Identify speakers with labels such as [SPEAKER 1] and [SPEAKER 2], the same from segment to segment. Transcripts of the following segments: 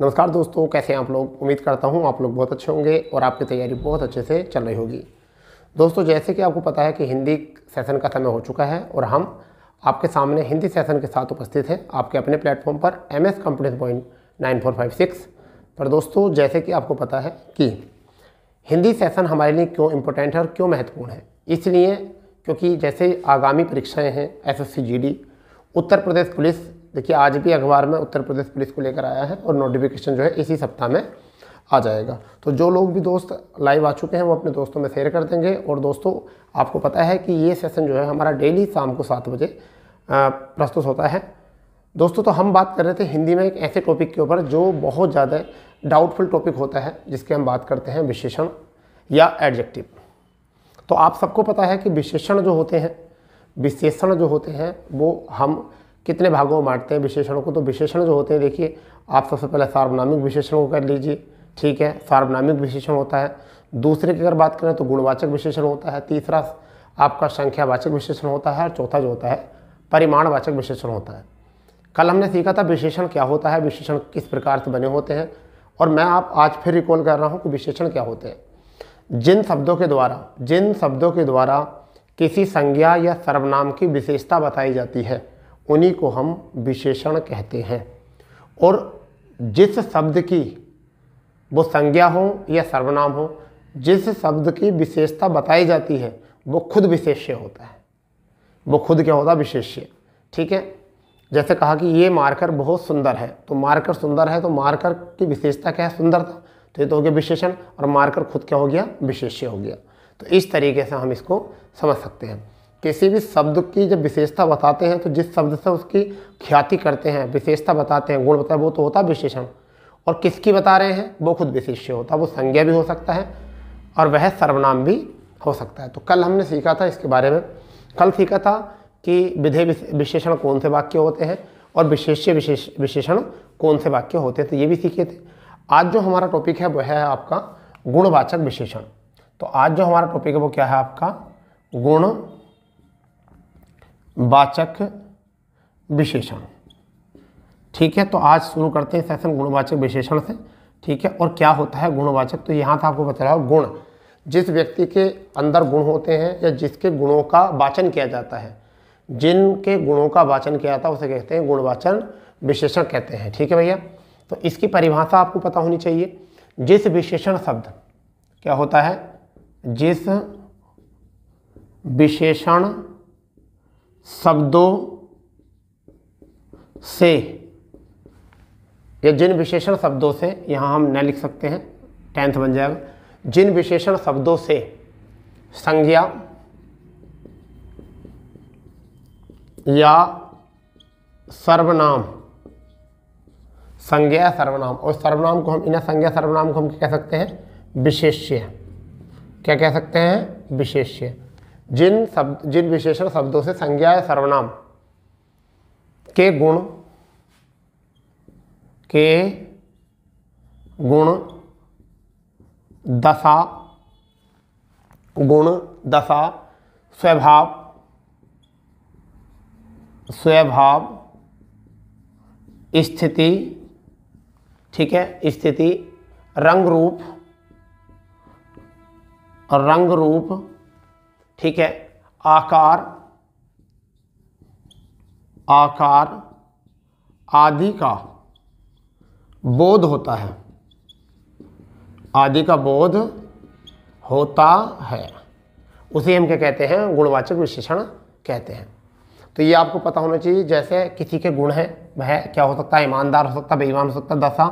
[SPEAKER 1] नमस्कार दोस्तों कैसे आप लोग उम्मीद करता हूँ आप लोग बहुत अच्छे होंगे और आपकी तैयारी बहुत अच्छे से चल रही होगी दोस्तों जैसे कि आपको पता है कि हिंदी सेशन का समय हो चुका है और हम आपके सामने हिंदी सेशन के साथ उपस्थित हैं आपके अपने प्लेटफॉर्म पर M S companies point nine four five six पर दोस्तों जैसे कि आपको पता है कि हिंदी सेशन हमारे लिए क्यों इम्पोर्टेंट है और क्यों महत्वपूर्ण है इसलिए क्योंकि जैसे आगामी परीक्षाएँ हैं जी डी उत्तर प्रदेश पुलिस देखिए आज भी अखबार में उत्तर प्रदेश पुलिस को लेकर आया है और नोटिफिकेशन जो है इसी सप्ताह में आ जाएगा तो जो लोग भी दोस्त लाइव आ चुके हैं वो अपने दोस्तों में शेयर कर देंगे और दोस्तों आपको पता है कि ये सेशन जो है हमारा डेली शाम को सात बजे प्रस्तुत होता है दोस्तों तो हम बात कर रहे थे हिंदी में एक ऐसे टॉपिक के ऊपर जो बहुत ज़्यादा डाउटफुल टॉपिक होता है जिसके हम बात करते हैं विशेषण या एडजेक्टिव तो आप सबको पता है कि विशेषण जो होते हैं विशेषण जो होते हैं वो हम कितने भागों में बांटते हैं विशेषणों को तो विशेषण जो होते हैं देखिए आप सबसे पहले सार्वनामिक विशेषणों को कर लीजिए ठीक है सार्वनामिक विशेषण होता है दूसरे की अगर बात करें तो गुणवाचक विशेषण होता है तीसरा आपका संख्यावाचक विशेषण होता है और चौथा जो होता है परिमाणवाचक विशेषण होता है कल हमने सीखा था विशेषण क्या होता है विशेषण किस प्रकार से बने होते हैं और मैं आप आज फिर रिकॉल कर रहा हूँ कि विशेषण क्या होते हैं जिन शब्दों के द्वारा जिन शब्दों के द्वारा किसी संज्ञा या सर्वनाम की विशेषता बताई जाती है उन्हीं को हम विशेषण कहते हैं और जिस शब्द की वो संज्ञा हो या सर्वनाम हो जिस शब्द की विशेषता बताई जाती है वो खुद विशेष्य होता है वो खुद क्या होता है विशेष्य ठीक है जैसे कहा कि ये मार्कर बहुत सुंदर है तो मार्कर सुंदर है तो मार्कर की विशेषता क्या है सुंदरता तो ये तो हो गया विशेषण और मार्कर खुद क्या हो गया विशेष्य हो गया तो इस तरीके से हम इसको समझ सकते हैं किसी भी शब्द की जब विशेषता बताते हैं तो जिस शब्द से उसकी ख्याति करते हैं विशेषता बताते हैं गुण बताए वो तो होता है विशेषण और किसकी बता रहे हैं वो खुद विशेष्य होता है वो संज्ञा भी हो सकता है और वह सर्वनाम भी हो सकता है तो कल हमने सीखा था इसके बारे में कल सीखा था कि विधेय विशेषण कौन से वाक्य होते हैं और विशेष्य विशेष विशेषण कौन से वाक्य होते हैं तो ये भी सीखे थे आज जो हमारा टॉपिक है वह है आपका गुणवाचक विशेषण तो आज जो हमारा टॉपिक है वो क्या है आपका गुण वाचक विशेषण ठीक है तो आज शुरू करते हैं सेशन गुणवाचक विशेषण से ठीक है और क्या होता है गुणवाचक तो यहाँ था आपको बता रहा गुण जिस व्यक्ति के अंदर गुण होते हैं या जिसके गुणों का वाचन किया जाता है जिनके गुणों का वाचन किया जाता है उसे कहते हैं गुणवाचन विशेषण कहते हैं ठीक है भैया तो इसकी परिभाषा आपको पता होनी चाहिए जिस विशेषण शब्द क्या होता है जिस विशेषण शब्दों से या जिन विशेषण शब्दों से यहाँ हम न लिख सकते हैं टेंथ बन जाएगा जिन विशेषण शब्दों से संज्ञा या सर्वनाम संज्ञा सर्वनाम और सर्वनाम को हम इन्हें संज्ञा सर्वनाम को हम कह सकते हैं विशेष्य क्या कह सकते हैं विशेष्य जिन शब्द जिन विशेषण शब्दों से संज्ञा या सर्वनाम के गुण के गुण दशा गुण दशा स्वभाव स्वभाव स्थिति ठीक है स्थिति रंग रूप रंग रूप ठीक है आकार आकार आदि का बोध होता है आदि का बोध होता है उसे हम क्या कहते हैं गुणवाचक विशेषण कहते हैं तो ये आपको पता होना चाहिए जैसे किसी के गुण हैं वह क्या हो सकता है ईमानदार हो सकता है बेईमान हो सकता है दशा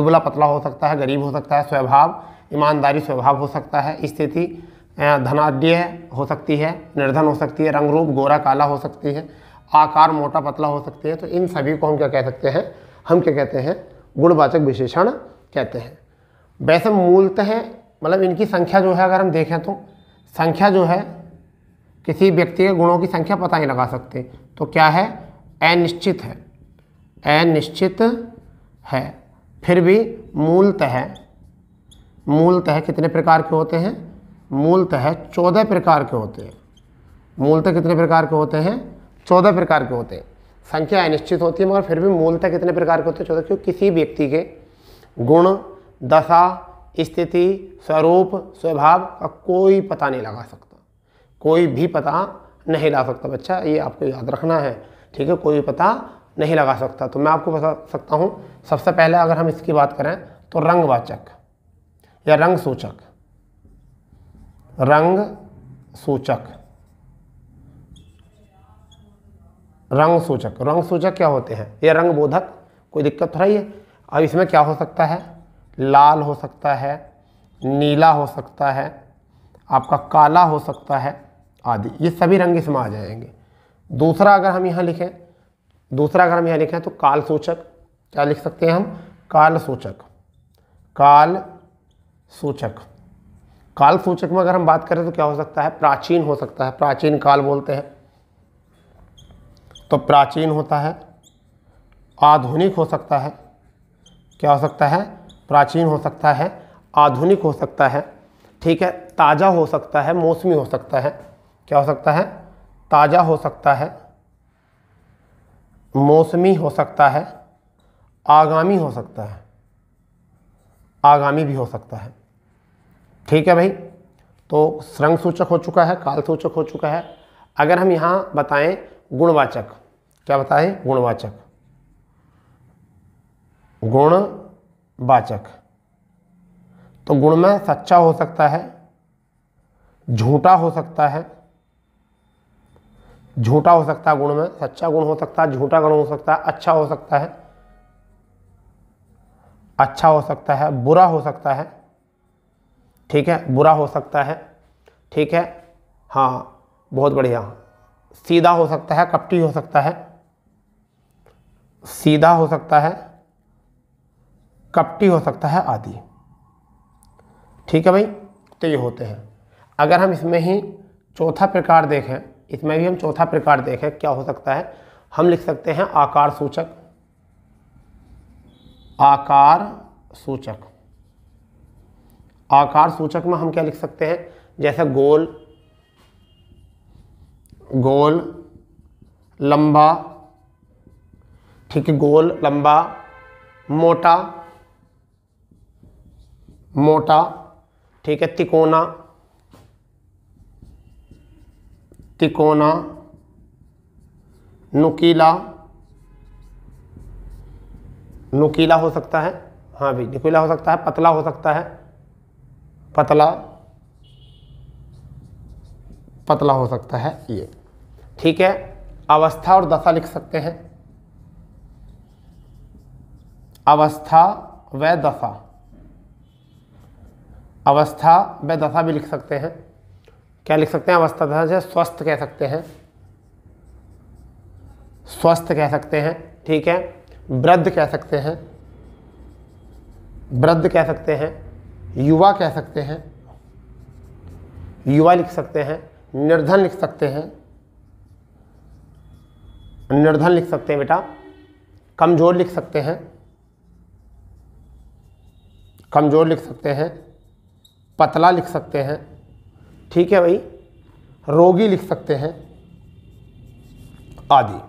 [SPEAKER 1] दुबला पतला हो सकता है गरीब हो सकता है स्वभाव ईमानदारी स्वभाव हो सकता है स्थिति धनाढ़ हो सकती है निर्धन हो सकती है रंग रूप गोरा काला हो सकती है आकार मोटा पतला हो सकती है तो इन सभी को हम क्या कह सकते हैं हम क्या कहते हैं गुणवाचक विशेषण कहते हैं वैसे मूलतः मतलब इनकी संख्या जो है अगर हम देखें तो संख्या जो है किसी व्यक्ति के गुणों की संख्या पता नहीं लगा सकते तो क्या है अनिश्चित है अनिश्चित है फिर भी मूलतः मूलतः कितने प्रकार के होते हैं मूलतः चौदह प्रकार के होते हैं मूलतः कितने प्रकार के होते हैं चौदह प्रकार के होते हैं संख्या अनिश्चित होती है मगर फिर भी मूलतः कितने प्रकार के होते हैं चौदह क्योंकि किसी व्यक्ति के गुण दशा स्थिति स्वरूप स्वभाव का कोई पता नहीं लगा सकता कोई भी पता नहीं ला सकता बच्चा ये आपको याद रखना है ठीक है कोई पता नहीं लगा सकता तो मैं आपको बता सकता हूँ सबसे पहले अगर हम इसकी बात करें तो रंगवाचक या रंग सूचक रंग सूचक रंग सूचक रंग सूचक क्या होते हैं ये रंग बोधक कोई दिक्कत थोड़ा तो ही है अब इसमें क्या हो सकता है लाल हो सकता है नीला हो सकता है आपका काला हो सकता है आदि ये सभी रंग इसमें आ जाएंगे दूसरा अगर हम यहाँ लिखें दूसरा अगर हम यहाँ लिखें तो काल सूचक क्या लिख सकते हैं हम काल सूचक काल सूचक काल सूचक में अगर हम बात करें तो क्या हो सकता है प्राचीन हो सकता है प्राचीन काल बोलते हैं तो प्राचीन होता है आधुनिक हो सकता है क्या हो सकता है प्राचीन हो सकता है आधुनिक हो सकता है ठीक है ताज़ा हो सकता है मौसमी हो सकता है क्या हो सकता है ताज़ा हो सकता है मौसमी हो सकता है आगामी हो सकता है आगामी भी हो सकता है ठीक है भाई तो श्रंग सूचक हो चुका है काल सूचक हो चुका है अगर हम यहाँ बताएं गुणवाचक क्या बताएं गुणवाचक गुणवाचक तो गुण में सच्चा हो सकता है झूठा हो सकता है झूठा हो सकता है गुण में सच्चा गुण हो सकता है झूठा गुण हो सकता है अच्छा हो सकता है अच्छा हो सकता है बुरा हो सकता है ठीक है बुरा हो सकता है ठीक है हाँ, हाँ बहुत बढ़िया सीधा हो सकता है कपटी हो सकता है सीधा हो सकता है कपटी हो सकता है आदि ठीक है भाई तो ये होते हैं अगर हम इसमें ही चौथा प्रकार देखें इसमें भी हम चौथा प्रकार देखें क्या हो सकता है हम लिख सकते हैं आकार सूचक आकार सूचक आकार सूचक में हम क्या लिख सकते हैं जैसे गोल गोल लंबा ठीक है गोल लंबा मोटा मोटा ठीक है तिकोना तिकोना नुकीला नुकीला हो सकता है हाँ भाई नुकीला हो सकता है पतला हो सकता है पतला पतला हो सकता है ये ठीक है अवस्था और दशा लिख सकते हैं अवस्था व दशा अवस्था व दशा भी लिख सकते हैं क्या लिख सकते हैं अवस्था दशा से स्वस्थ कह सकते हैं स्वस्थ कह सकते हैं ठीक है वृद्ध कह सकते हैं वृद्ध कह सकते हैं युवा कह सकते हैं युवा लिख सकते हैं निर्धन लिख सकते हैं निर्धन लिख सकते हैं बेटा कमज़ोर लिख सकते हैं कमज़ोर लिख सकते हैं पतला लिख सकते हैं ठीक है भाई रोगी लिख सकते हैं आदि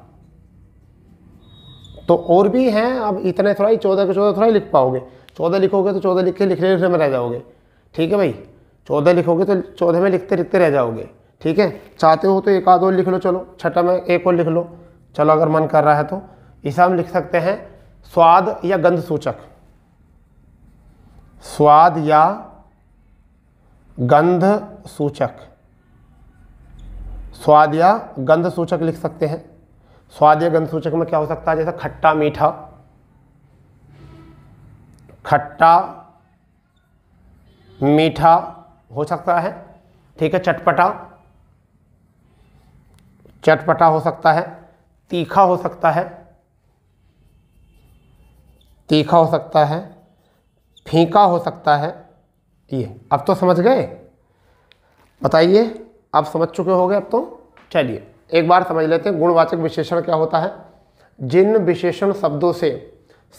[SPEAKER 1] तो और भी हैं अब इतने थोड़ा ही चौदह के चौदह थोड़ा ही लिख पाओगे चौदह लिखोगे तो चौदह लिख के लिखने लिखने में रह जाओगे ठीक है भाई चौदह लिखोगे तो चौदह में लिखते लिखते रह जाओगे ठीक है चाहते हो तो एक आध और लिख लो चलो छठा में एक और लिख लो चलो अगर मन कर रहा है तो इसे हम लिख सकते हैं स्वाद या गंध सूचक स्वाद या गंध सूचक स्वाद या गंध सूचक लिख सकते हैं स्वाद या गंध सूचक में क्या हो सकता है जैसा खट्टा मीठा खट्टा मीठा हो सकता है ठीक है चटपटा चटपटा हो सकता है तीखा हो सकता है तीखा हो सकता है फीका हो सकता है ये अब तो समझ गए बताइए आप समझ चुके होंगे अब तो चलिए एक बार समझ लेते हैं गुणवाचक विशेषण क्या होता है जिन विशेषण शब्दों से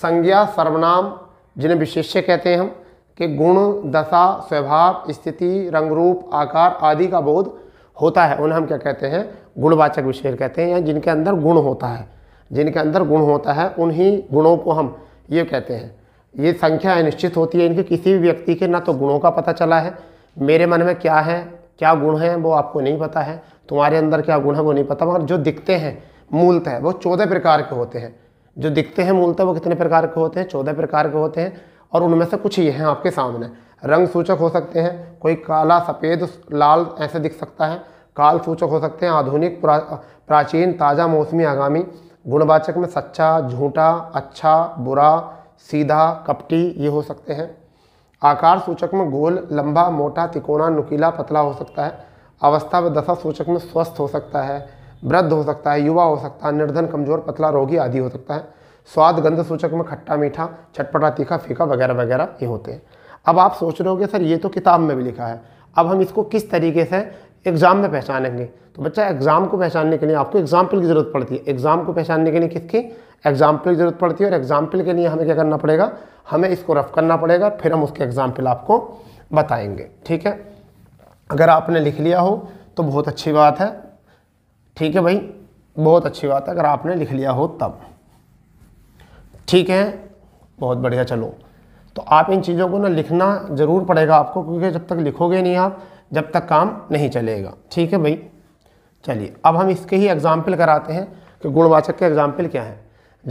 [SPEAKER 1] संज्ञा सर्वनाम जिन्हें विशेष्य कहते हैं हम कि गुण दशा स्वभाव स्थिति रंग रूप आकार आदि का बोध होता है उन्हें हम क्या कहते हैं गुणवाचक विशेष कहते हैं या जिनके अंदर गुण होता है जिनके अंदर गुण होता है उन्हीं गुणों को हम ये कहते हैं ये संख्या निश्चित होती है इनके किसी भी व्यक्ति के ना तो गुणों का पता चला है मेरे मन में क्या है क्या गुण हैं वो आपको नहीं पता है तुम्हारे अंदर क्या गुण है वो नहीं पता मगर जो दिखते हैं मूलतः है, वो चौदह प्रकार के होते हैं जो दिखते हैं मूलतः वो कितने प्रकार के होते हैं चौदह प्रकार के होते हैं और उनमें से कुछ ये हैं आपके सामने रंग सूचक हो सकते हैं कोई काला सफ़ेद लाल ऐसे दिख सकता है काल सूचक हो सकते हैं आधुनिक प्रा, प्राचीन ताज़ा मौसमी आगामी गुणवाचक में सच्चा झूठा अच्छा बुरा सीधा कपटी ये हो सकते हैं आकार सूचक में गोल लंबा मोटा तिकोना नुकीला पतला हो सकता है अवस्था व दशा सूचक में स्वस्थ हो सकता है वृद्ध हो सकता है युवा हो सकता है निर्धन कमजोर पतला रोगी आदि हो सकता है स्वाद गंध सूचक में खट्टा मीठा चटपटा तीखा फीका वगैरह वगैरह ये होते हैं अब आप सोच रहे होगे सर ये तो किताब में भी लिखा है अब हम इसको किस तरीके से एग्ज़ाम में पहचानेंगे तो बच्चा एग्ज़ाम को पहचानने के लिए आपको एग्जाम्पल की ज़रूरत पड़ती है एग्ज़ाम को पहचानने के लिए किसकी एग्जाम्पल की ज़रूरत पड़ती है और एग्जाम्पल के लिए हमें क्या करना पड़ेगा हमें इसको रफ करना पड़ेगा फिर हम उसके एग्ज़ाम्पल आपको बताएंगे ठीक है अगर आपने लिख लिया हो तो बहुत अच्छी बात है ठीक है भाई बहुत अच्छी बात है अगर आपने लिख लिया हो तब ठीक है बहुत बढ़िया चलो तो आप इन चीज़ों को ना लिखना ज़रूर पड़ेगा आपको क्योंकि जब तक लिखोगे नहीं आप जब तक काम नहीं चलेगा ठीक है भाई चलिए अब हम इसके ही एग्ज़ाम्पल कराते हैं कि गुणवाचक के एग्ज़ाम्पल क्या हैं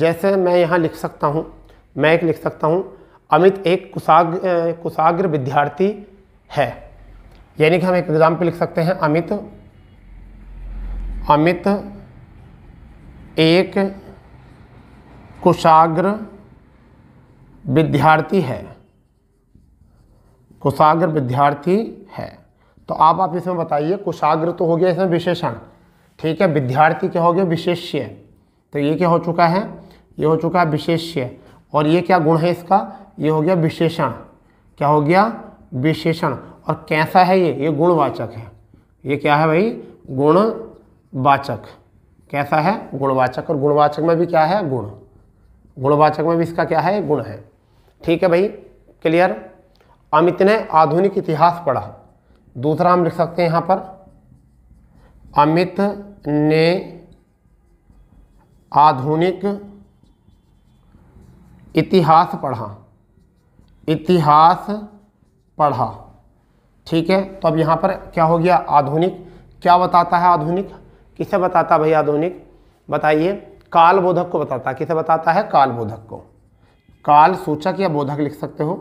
[SPEAKER 1] जैसे मैं यहाँ लिख सकता हूँ मैं एक लिख सकता हूँ अमित एक कुशाग कुशाग्र विद्यार्थी है यानी कि हम एक एग्ज़ाम्पल लिख सकते हैं अमित अमित एक कुशाग्र विद्यार्थी है कुशाग्र विद्यार्थी है तो आप आप इसमें बताइए कुशाग्र तो हो गया इसमें विशेषण ठीक है विद्यार्थी क्या हो गया विशेष्य तो ये क्या हो चुका है ये हो चुका है विशेष्य और ये क्या गुण है इसका ये हो गया विशेषण क्या हो गया विशेषण और कैसा है ये ये गुणवाचक है ये क्या है भाई गुण वाचक कैसा है गुणवाचक और गुणवाचक में भी क्या है गुण गुणवाचक में भी इसका क्या है गुण है ठीक है भाई क्लियर अमित ने आधुनिक इतिहास पढ़ा दूसरा हम लिख सकते हैं यहाँ पर अमित ने आधुनिक इतिहास पढ़ा इतिहास पढ़ा ठीक है तो अब यहाँ पर क्या हो गया आधुनिक क्या बताता है आधुनिक किसे बताता भाई आधुनिक बताइए काल बोधक को बताता किसे बताता है काल बोधक को काल सूचक या बोधक लिख सकते हो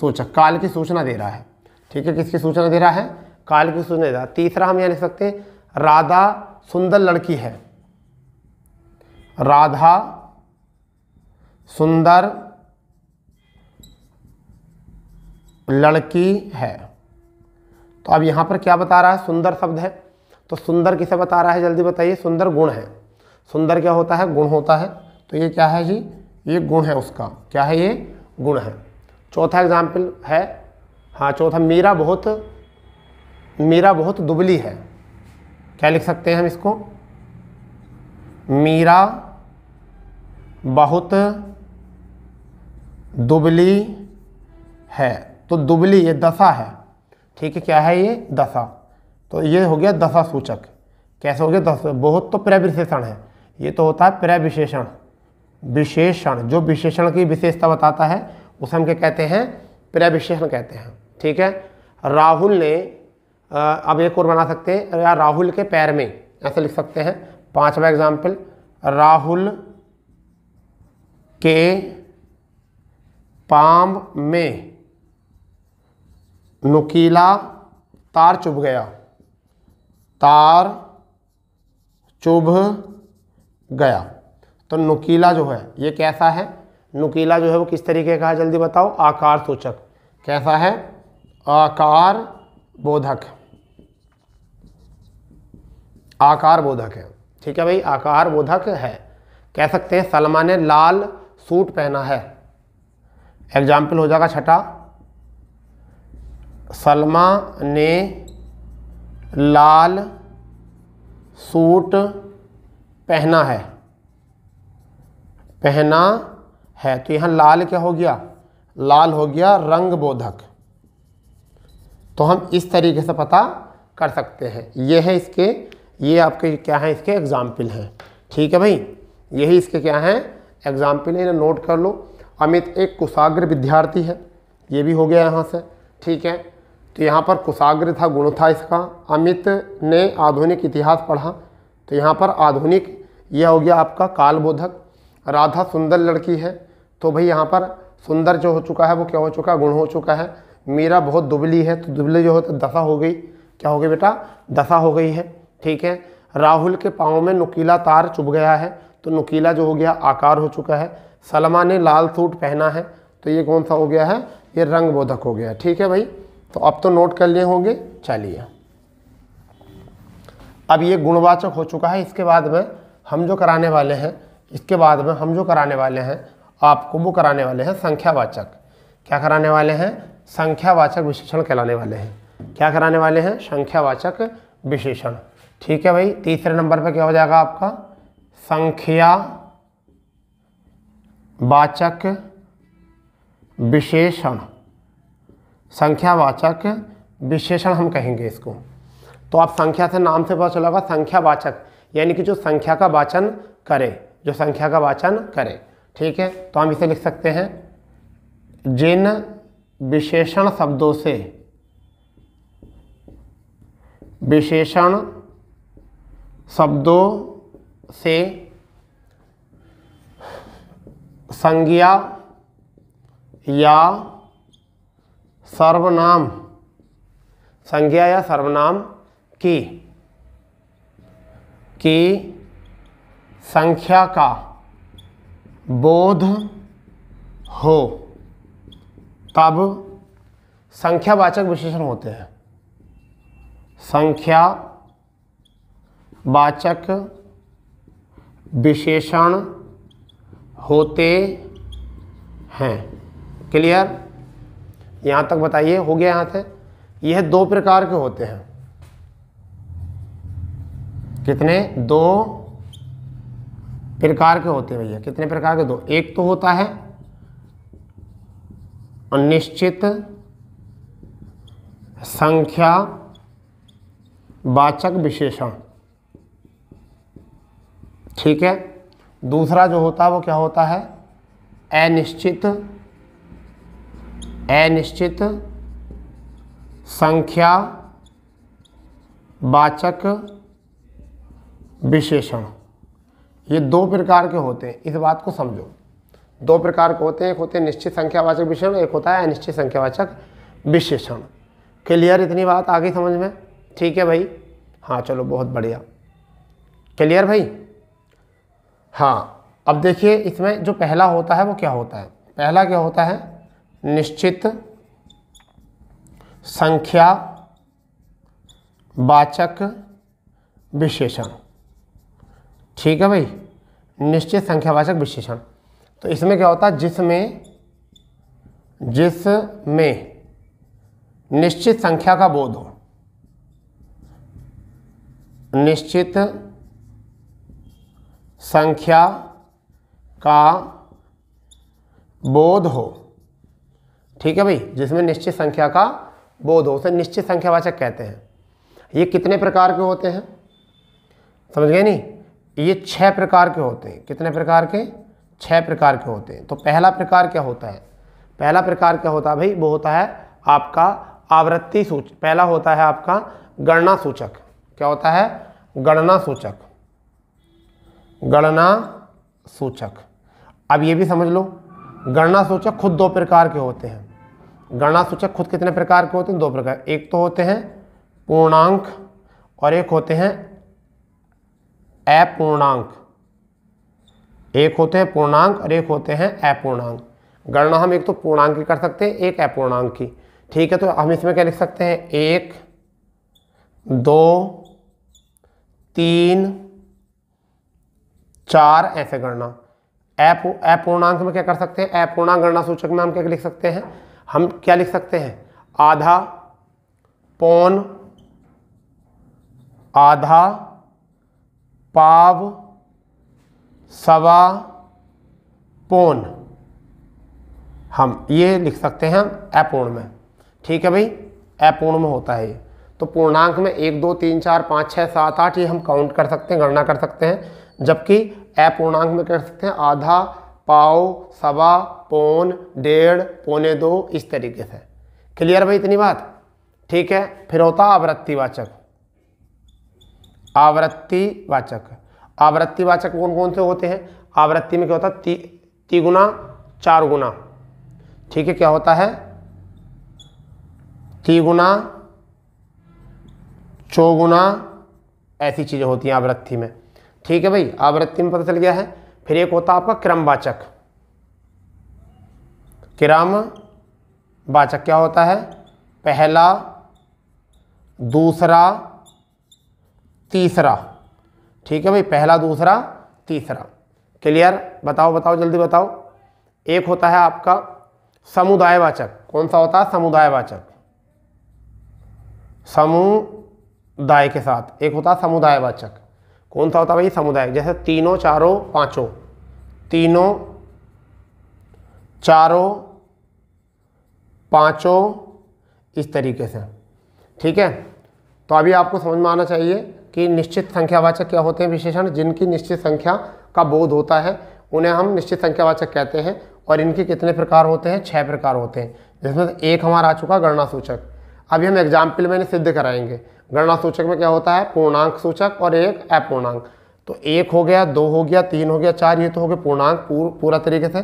[SPEAKER 1] सूचक काल की सूचना दे रहा है ठीक है किसकी सूचना दे रहा है काल की सूचना दे रहा है तीसरा हम यहाँ लिख सकते हैं राधा सुंदर लड़की है राधा सुंदर लड़की है तो अब यहाँ पर क्या बता रहा है सुंदर शब्द है तो सुंदर किसे बता रहा है जल्दी बताइए सुंदर गुण है सुंदर क्या होता है गुण होता है तो ये क्या है जी ये गुण है उसका क्या है ये गुण है चौथा एग्जाम्पल है हाँ चौथा मीरा बहुत मीरा बहुत दुबली है क्या लिख सकते हैं हम इसको मीरा बहुत दुबली है तो दुबली ये दशा है ठीक है क्या है ये दशा तो ये हो गया दशा सूचक कैसे हो गया दस बहुत तो प्रविशेषण है ये तो होता है प्रविशेषण विशेषण जो विशेषण की विशेषता बताता है उसे हम क्या कहते हैं प्रविशेषण कहते हैं ठीक है राहुल ने अब एक और बना सकते हैं या राहुल के पैर में ऐसे लिख सकते हैं पांचवा एग्जाम्पल राहुल के पाम में नुकीला तार चुभ गया तार चुभ गया तो नुकीला जो है ये कैसा है नुकीला जो है वो किस तरीके का है जल्दी बताओ आकार सूचक कैसा है आकार बोधक आकार बोधक है ठीक है भाई आकार बोधक है कह सकते हैं सलमा ने लाल सूट पहना है एग्जाम्पल हो जाएगा छठा सलमा ने लाल सूट पहना है पहना है तो यहाँ लाल क्या हो गया लाल हो गया रंग बोधक तो हम इस तरीके से पता कर सकते हैं ये है इसके ये आपके क्या हैं इसके एग्ज़ाम्पल हैं ठीक है भाई यही इसके क्या हैं एग्ज़ाम्पल है इन्हें नोट कर लो अमित एक कुशाग्र विद्यार्थी है ये भी हो गया यहाँ से ठीक है तो यहाँ पर कुशाग्र था गुण था इसका अमित ने आधुनिक इतिहास पढ़ा तो यहाँ पर आधुनिक यह हो गया आपका कालबोधक राधा सुंदर लड़की है तो भाई यहाँ पर सुंदर जो हो चुका है वो क्या हो चुका है गुण हो चुका है मीरा बहुत दुबली है तो दुबली जो हो तो दशा हो गई क्या हो गई बेटा दशा हो गई है ठीक है राहुल के पाँव में नुकीला तार चुभ गया है तो नुकीला जो हो गया आकार हो चुका है सलमा ने लाल सूट पहना है तो ये कौन सा हो गया है ये रंग बोधक हो गया ठीक है भाई तो अब तो नोट कर लिए होंगे चलिए अब ये गुणवाचक हो चुका है इसके बाद में हम जो कराने वाले हैं इसके बाद में हम जो कराने वाले हैं आपको वो कराने वाले हैं संख्यावाचक क्या कराने वाले हैं संख्यावाचक विशेषण कहलाने वाले हैं क्या कराने वाले हैं संख्यावाचक विशेषण ठीक है भाई तीसरे नंबर पर क्या हो जाएगा आपका संख्या वाचक विशेषण संख्यावाचक विशेषण हम कहेंगे इसको तो आप संख्या से नाम से पता चलेगा संख्यावाचक यानी कि जो संख्या का वाचन करे जो संख्या का वाचन करे ठीक है तो हम इसे लिख सकते हैं जिन विशेषण शब्दों से विशेषण शब्दों से संज्ञा या सर्वनाम संज्ञा या सर्वनाम की की संख्या का बोध हो तब संख्यावाचक विशेषण होते हैं संख्या वाचक विशेषण होते हैं क्लियर यहाँ तक बताइए हो गया यहाँ से यह दो प्रकार के होते हैं कितने दो प्रकार के होते हैं भैया कितने प्रकार के दो एक तो होता है अनिश्चित संख्या वाचक विशेषण ठीक है दूसरा जो होता है वो क्या होता है अनिश्चित अनिश्चित संख्या वाचक विशेषण ये दो प्रकार के होते हैं इस बात को समझो दो प्रकार के होते हैं एक होते हैं निश्चित संख्यावाचक विशेषण एक होता है अनिश्चित संख्यावाचक विशेषण क्लियर इतनी बात आ गई समझ में ठीक है भाई हाँ चलो बहुत बढ़िया क्लियर भाई हाँ अब देखिए इसमें जो पहला होता है वो क्या होता है पहला क्या होता है निश्चित संख्या वाचक विशेषण ठीक है भाई निश्चित संख्यावाचक विशेषण तो इसमें क्या होता है जिसमें जिसमें निश्चित संख्या का बोध हो निश्चित संख्या का बोध हो ठीक है भाई जिसमें निश्चित संख्या का बोध हो उसे निश्चित संख्यावाचक कहते हैं ये कितने प्रकार के होते हैं समझ गए नहीं ये छह प्रकार के होते हैं कितने प्रकार के छह प्रकार के होते हैं तो पहला प्रकार क्या होता है पहला प्रकार क्या होता है भाई वो होता है आपका आवृत्ति सूचक पहला होता है आपका गणना सूचक क्या होता है गणना सूचक गणना सूचक अब ये भी समझ लो गणना सूचक खुद दो प्रकार के होते हैं गणना सूचक खुद कितने प्रकार के होते हैं दो प्रकार एक तो होते हैं पूर्णांक और एक होते हैं अपूर्णांक एक होते हैं पूर्णांक और एक होते हैं अपूर्णांक गणना हम एक तो पूर्णांक की कर सकते हैं एक अपूर्णांक की ठीक है तो हम इसमें क्या लिख सकते हैं एक दो तीन चार ऐसे गणना अपूर्णांक में क्या कर सकते हैं अपूर्णांक गणना सूचक में हम क्या लिख सकते हैं हम क्या लिख सकते हैं आधा पौन आधा पाव सवा पौन हम ये लिख सकते हैं अपूर्ण में ठीक है भाई अपूर्ण में होता है ये तो पूर्णांक में एक दो तीन चार पाँच छः सात आठ ये हम काउंट कर सकते हैं गणना कर सकते हैं जबकि अपूर्णांक में कर सकते हैं आधा पाओ सवा पौन डेढ़ पौने दो इस तरीके से क्लियर भाई इतनी बात ठीक है फिर होता आवृत्तिवाचक आवृत्तिवाचक आवृत्तिवाचक कौन कौन से होते हैं आवृत्ति में क्या होता है ती, तिगुना चार गुना ठीक है क्या होता है तिगुना चौगुना ऐसी चीज़ें होती हैं आवृत्ति में ठीक है भाई आवृत्ति में पता चल गया है फिर एक होता आपका क्रमवाचक क्रम वाचक क्या होता है पहला दूसरा तीसरा ठीक है भाई पहला दूसरा तीसरा क्लियर बताओ बताओ जल्दी बताओ एक होता है आपका समुदाय वाचक कौन सा होता है समुदाय वाचक समुदाय के साथ एक होता है समुदाय वाचक कौन सा होता है भाई समुदाय जैसे तीनों चारों पांचों तीनों चारों पांचों इस तरीके से ठीक है तो अभी आपको समझ में आना चाहिए कि निश्चित संख्यावाचक क्या होते हैं विशेषण जिनकी निश्चित संख्या का बोध होता है उन्हें हम निश्चित संख्यावाचक कहते हैं और इनके कितने प्रकार होते हैं छः प्रकार होते हैं जिसमें एक हमारा आ चुका गणना सूचक अभी हम एग्जाम्पल इन्हें सिद्ध कराएंगे गणना सूचक में क्या होता है पूर्णांक सूचक और एक अपूर्णांक तो एक हो गया दो हो गया तीन हो गया चार ये तो हो गए पूर्णांक पूर, पूरा तरीके से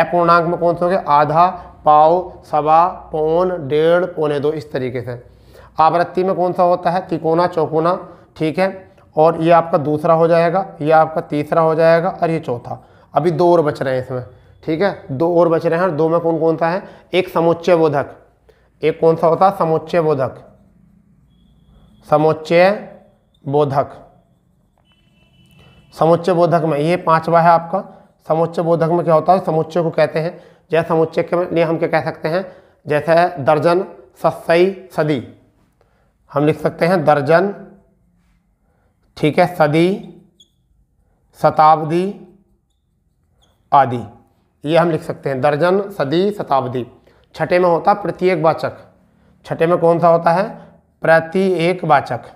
[SPEAKER 1] अपूर्णांक में कौन से हो गए आधा पाओ सवा पौन डेढ़ पौने दो इस तरीके से आवृत्ति में कौन सा होता है तिकोना चौकोना ठीक है और ये आपका दूसरा हो जाएगा ये आपका तीसरा हो जाएगा और ये चौथा अभी दो और बच रहे हैं इसमें ठीक है दो और बच रहे हैं दो में कौन कौन सा है एक समुच्चय बोधक एक कौन सा होता है समुच्चय बोधक समुच्चय बोधक समुच्चय बोधक में ये पांचवा है आपका समुच्चय बोधक में क्या होता है समुच्चय को कहते हैं जैसे समुच्चय के लिए हम क्या कह सकते हैं जैसे दर्जन सत्सई सदी हम लिख सकते हैं दर्जन ठीक है सदी शताब्दी आदि ये हम लिख सकते हैं दर्जन सदी शताब्दी छठे में होता प्रत्येक वाचक छठे में कौन सा होता है प्रत्येक वाचक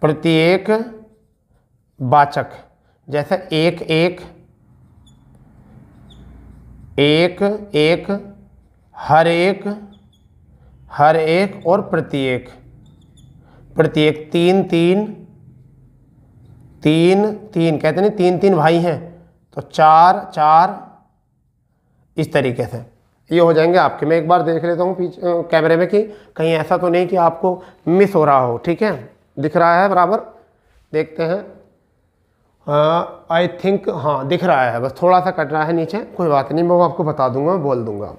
[SPEAKER 1] प्रत्येक वाचक जैसे एक एक एक एक हर एक हर एक और प्रत्येक प्रत्येक तीन तीन तीन तीन कहते नहीं तीन तीन भाई हैं तो चार चार इस तरीके से ये हो जाएंगे आपके मैं एक बार देख लेता हूँ पीछे कैमरे में कि कहीं ऐसा तो नहीं कि आपको मिस हो रहा हो ठीक है दिख रहा है बराबर देखते हैं आई थिंक हाँ दिख रहा है बस थोड़ा सा कट रहा है नीचे कोई बात नहीं मैं वो आपको बता दूंगा मैं बोल दूंगा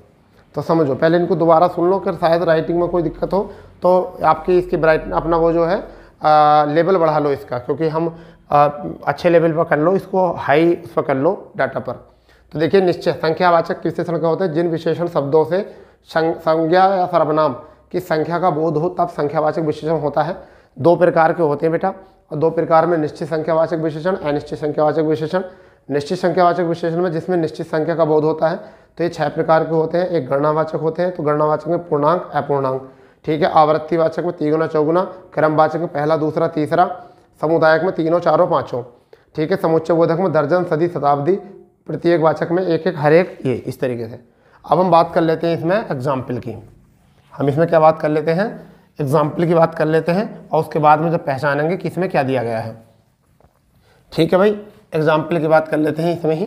[SPEAKER 1] तो समझो पहले इनको दोबारा सुन लो कि शायद राइटिंग में कोई दिक्कत हो तो आपकी इसकी ब्राइट अपना वो जो है आ, लेवल बढ़ा लो इसका क्योंकि हम आ, अच्छे लेवल पर कर लो इसको हाई उस पर कर लो डाटा पर तो देखिए निश्चय संख्यावाचक विशेषण का होता है जिन विशेषण शब्दों से संज्ञा या सर्वनाम की संख्या का बोध हो तब संख्यावाचक विशेषण होता है दो प्रकार के होते हैं बेटा और दो प्रकार में निश्चित संख्यावाचक विशेषण अनिश्चित संख्यावाचक विशेषण निश्चित संख्यावाचक विशेषण में जिसमें निश्चित संख्या का बोध होता है तो ये छह प्रकार के होते हैं एक गणनावाचक होते हैं तो गणनावाचक में पूर्णांक अपूर्णांक ठीक है आवृत्तिवाचक में तिगुना चौगुना क्रमवाचक में पहला दूसरा तीसरा समुदायक में तीनों चारों पाँचों ठीक है समुच्चय बोधक में दर्जन सदी शताब्दी प्रत्येक वाचक में एक एक हर एक ये इस तरीके से अब हम बात कर लेते हैं इसमें एग्ज़ाम्पल की हम इसमें क्या बात कर लेते हैं एग्ज़ाम्पल की बात कर लेते हैं और उसके बाद में जब पहचानेंगे कि इसमें क्या दिया गया है ठीक है भाई एग्ज़ाम्पल की बात कर लेते हैं इसमें ही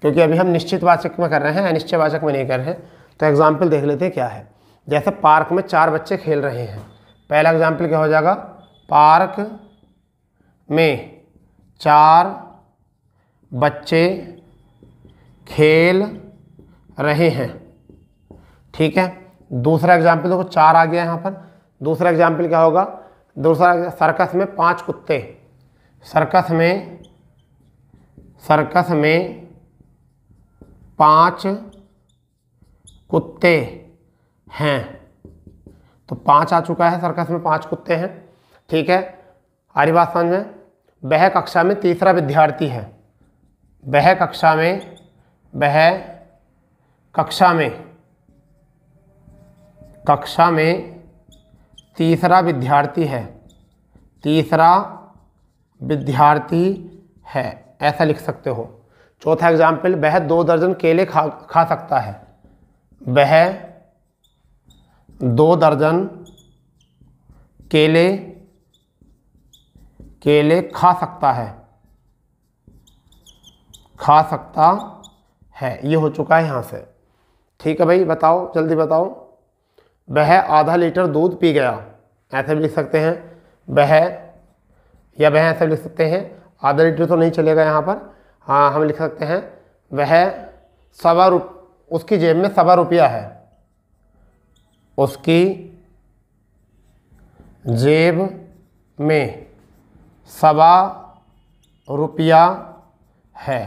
[SPEAKER 1] क्योंकि अभी हम निश्चित वाचक में कर रहे हैं अनिश्चय वाचक में नहीं कर रहे तो एग्ज़ाम्पल देख लेते हैं क्या है जैसे पार्क में चार बच्चे खेल रहे हैं पहला एग्ज़ाम्पल क्या हो जाएगा पार्क में चार बच्चे खेल रहे हैं ठीक है दूसरा एग्जाम्पल देखो चार आ गया यहाँ पर दूसरा एग्जाम्पल क्या होगा दूसरा सर्कस में पांच कुत्ते सर्कस में सर्कस में पांच कुत्ते हैं तो पांच आ चुका है सर्कस में पांच कुत्ते हैं ठीक है आरी बात समझ में वह कक्षा में तीसरा विद्यार्थी है वह कक्षा में वह कक्षा में कक्षा में तीसरा विद्यार्थी है तीसरा विद्यार्थी है ऐसा लिख सकते हो चौथा एग्जाम्पल वह दो दर्जन केले खा खा सकता है वह दो दर्जन केले केले खा सकता है खा सकता है ये हो चुका है यहाँ से ठीक है भाई बताओ जल्दी बताओ वह आधा लीटर दूध पी गया ऐसे भी लिख सकते हैं वह या वह ऐसे लिख सकते हैं आधा लीटर तो नहीं चलेगा यहाँ पर हाँ हम लिख सकते हैं वह सवा रुप उसकी जेब में सवा रुपया है उसकी जेब में सवा रुपया है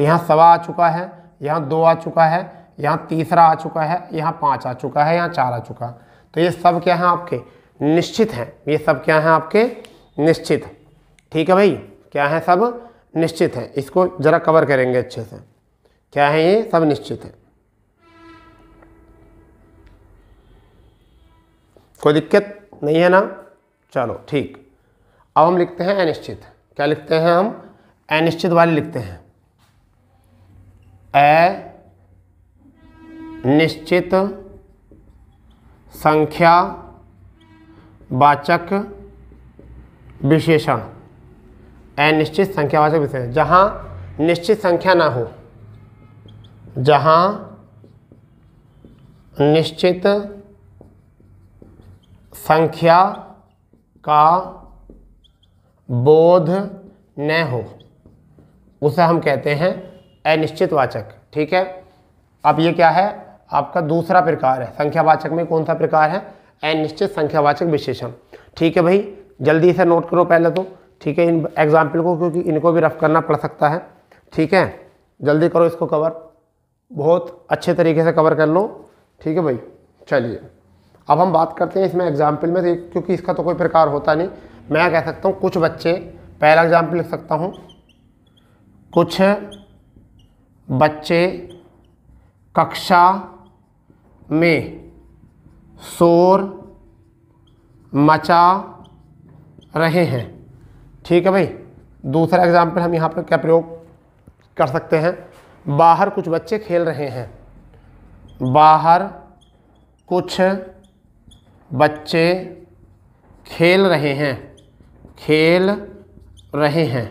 [SPEAKER 1] तो यहाँ सवा आ चुका है यहाँ दो आ चुका है यहाँ तीसरा आ चुका है यहाँ पाँच आ चुका है यहाँ चार आ चुका है तो ये सब क्या है आपके निश्चित हैं ये सब क्या है आपके निश्चित ठीक है भाई क्या है सब निश्चित हैं इसको ज़रा कवर करेंगे अच्छे से क्या है ये सब निश्चित है कोई दिक्कत नहीं है ना चलो ठीक अब हम लिखते हैं अनिश्चित क्या लिखते हैं हम अनिश्चित वाले लिखते हैं निश्चित संख्या वाचक विशेषण अनिश्चित संख्यावाचक विशेषण जहाँ निश्चित संख्या ना हो जहाँ निश्चित संख्या का बोध न हो उसे हम कहते हैं अनिश्चितवाचक ठीक है अब ये क्या है आपका दूसरा प्रकार है संख्यावाचक में कौन सा प्रकार है अनिश्चित संख्यावाचक विशेषण ठीक है भाई जल्दी से नोट करो पहले तो ठीक है इन एग्जाम्पल को क्योंकि इनको भी रफ करना पड़ सकता है ठीक है जल्दी करो इसको कवर बहुत अच्छे तरीके से कवर कर लो ठीक है भाई चलिए अब हम बात करते हैं इसमें एग्जाम्पल में क्योंकि इसका तो कोई प्रकार होता नहीं मैं कह सकता हूँ कुछ बच्चे पहला एग्जाम्पल लिख सकता हूँ कुछ बच्चे कक्षा में शोर मचा रहे हैं ठीक है भाई दूसरा एग्जाम्पल हम यहाँ पर क्या प्रयोग कर सकते हैं बाहर कुछ बच्चे खेल रहे हैं बाहर कुछ बच्चे खेल रहे हैं खेल रहे हैं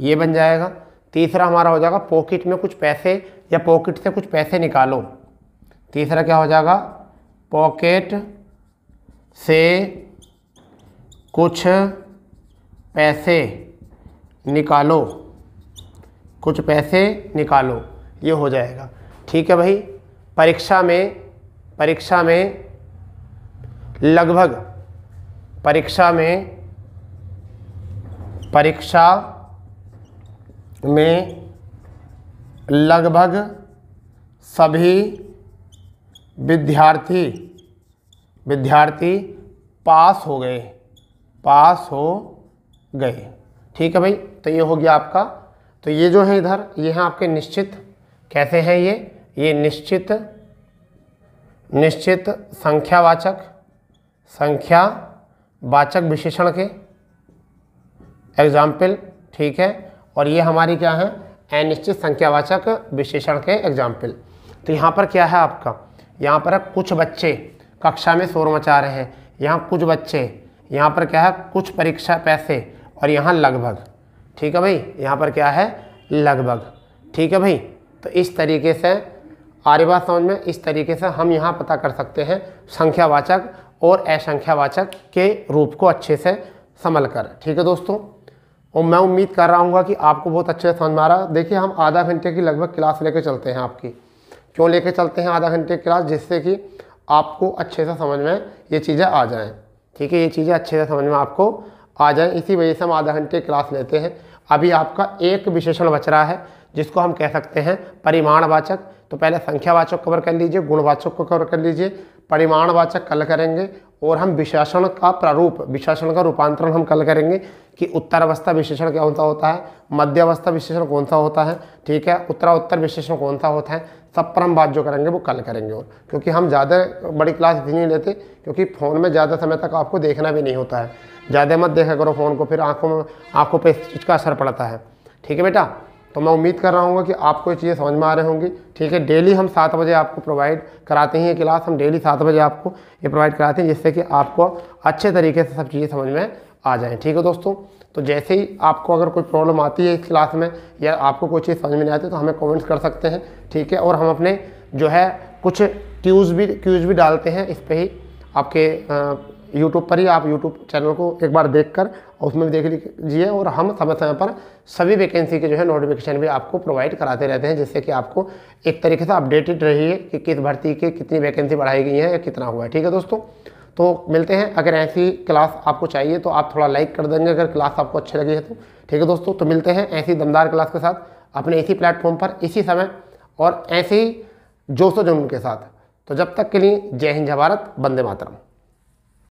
[SPEAKER 1] ये बन जाएगा तीसरा हमारा हो जाएगा पॉकेट में कुछ पैसे या पॉकेट से कुछ पैसे निकालो तीसरा क्या हो जाएगा पॉकेट से कुछ पैसे निकालो कुछ पैसे निकालो ये हो जाएगा ठीक है भाई परीक्षा में परीक्षा में लगभग परीक्षा में परीक्षा में लगभग सभी विद्यार्थी विद्यार्थी पास हो गए पास हो गए ठीक है भाई तो ये हो गया आपका तो ये जो है इधर ये हैं आपके निश्चित कैसे हैं ये ये निश्चित निश्चित संख्यावाचक संख्या वाचक विशेषण के एग्जाम्पल ठीक है और ये हमारी क्या है अनिश्चित संख्यावाचक विशेषण के एग्जाम्पल तो यहाँ पर क्या है आपका यहाँ पर कुछ बच्चे कक्षा में शोर मचा रहे हैं यहाँ कुछ बच्चे यहाँ पर क्या है कुछ परीक्षा पैसे और यहाँ लगभग ठीक है भाई यहाँ पर क्या है लगभग ठीक है भाई तो इस तरीके से आर्यवाद समझ में इस तरीके से हम यहाँ पता कर सकते हैं संख्यावाचक और असंख्यावाचक के रूप को अच्छे से संभल कर ठीक है दोस्तों और मैं उम्मीद कर रहा हूँ कि आपको बहुत अच्छे से समझ में आ रहा देखिए हम आधा घंटे की लगभग क्लास लेकर चलते हैं आपकी क्यों लेकर चलते हैं आधा घंटे की क्लास जिससे कि आपको अच्छे से समझ में ये चीज़ें आ जाएँ ठीक है ये चीज़ें अच्छे से समझ में आपको आ जाएँ इसी वजह से हम आधा घंटे क्लास लेते हैं अभी आपका एक विशेषण बच रहा है जिसको हम कह सकते हैं परिमाणवाचक तो पहले संख्यावाचक कवर कर लीजिए गुणवाचक को कवर कर लीजिए परिमाणवाचक कल करेंगे और हम विशेषण का प्रारूप विशेषण का रूपांतरण हम कल करेंगे कि उत्तरावस्था विशेषण कौन सा होता है मध्यावस्था विशेषण कौन सा होता है ठीक है उत्तर विशेषण कौन सा होता है सब पर हम बात जो करेंगे वो कल करेंगे और क्योंकि हम ज़्यादा बड़ी क्लास इतनी नहीं लेते क्योंकि फ़ोन में ज़्यादा समय तक आपको देखना भी नहीं होता है ज़्यादा मत देखा करो फ़ोन को फिर आँखों में आँखों पर इस चीज़ का असर पड़ता है ठीक है बेटा तो मैं उम्मीद कर रहा हूँ कि आपको ये चीज़ें समझ में आ रहे होंगी ठीक है डेली हम सात बजे आपको प्रोवाइड कराते हैं ये क्लास हम डेली सात बजे आपको ये प्रोवाइड कराते हैं जिससे कि आपको अच्छे तरीके से सब चीज़ें समझ में आ जाएँ ठीक है दोस्तों तो जैसे ही आपको अगर कोई प्रॉब्लम आती है इस क्लास में या आपको कोई चीज़ समझ में नहीं आती तो हमें कॉमेंट्स कर सकते हैं ठीक है और हम अपने जो है कुछ क्यूज़ भी क्यूज़ भी डालते हैं इस पर ही आपके यूट्यूब पर ही आप यूट्यूब चैनल को एक बार देख कर उसमें भी देख लीजिए और हम समय समय पर सभी वैकेंसी के जो है नोटिफिकेशन भी आपको प्रोवाइड कराते रहते हैं जिससे कि आपको एक तरीके से अपडेटेड रहिए कि किस भर्ती के कितनी वैकेंसी बढ़ाई गई है या कितना हुआ है ठीक है दोस्तों तो मिलते हैं अगर ऐसी क्लास आपको चाहिए तो आप थोड़ा लाइक कर देंगे अगर क्लास आपको अच्छी लगी है तो ठीक है दोस्तों तो मिलते हैं ऐसी दमदार क्लास के साथ अपने इसी प्लेटफॉर्म पर इसी समय और ऐसे ही जोशो जुनून के साथ तो जब तक के लिए जय हिंद जय भारत वंदे मातरम